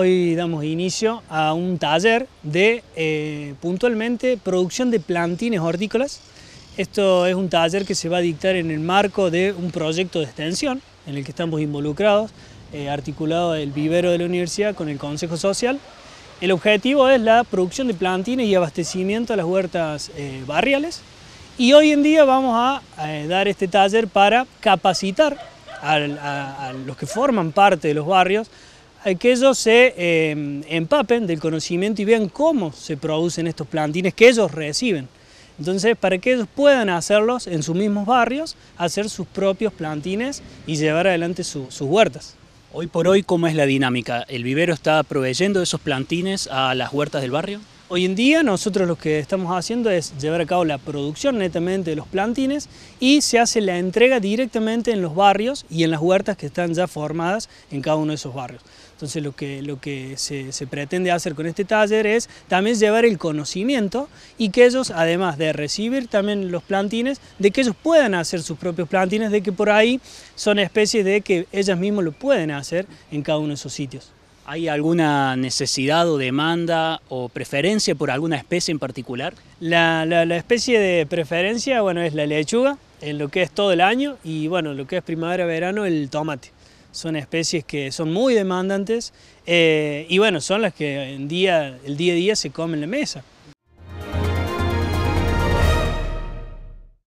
Hoy damos inicio a un taller de, eh, puntualmente, producción de plantines hortícolas. Esto es un taller que se va a dictar en el marco de un proyecto de extensión en el que estamos involucrados, eh, articulado el vivero de la universidad con el Consejo Social. El objetivo es la producción de plantines y abastecimiento a las huertas eh, barriales. Y hoy en día vamos a dar este taller para capacitar a los que forman parte de los barrios eh, que ellos se eh, empapen del conocimiento y vean cómo se producen estos plantines que ellos reciben. Entonces, para que ellos puedan hacerlos en sus mismos barrios, hacer sus propios plantines y llevar adelante sus huertas. Hoy por hoy, ¿cómo es la dinámica? ¿El vivero está proveyendo esos plantines a las huertas del barrio? Hoy en día nosotros lo que estamos haciendo es llevar a cabo la producción netamente de los plantines y se hace la entrega directamente en los barrios y en las huertas que están ya formadas en cada uno de esos barrios. Entonces lo que, lo que se, se pretende hacer con este taller es también llevar el conocimiento y que ellos, además de recibir también los plantines, de que ellos puedan hacer sus propios plantines, de que por ahí son especies de que ellas mismas lo pueden hacer en cada uno de esos sitios. ¿Hay alguna necesidad o demanda o preferencia por alguna especie en particular? La, especie de preferencia bueno, es la lechuga, en lo que es todo el año, y bueno, lo que es primavera-verano, el tomate. Son especies que son muy demandantes eh, y bueno, son las que en día, el día a día se comen en la mesa.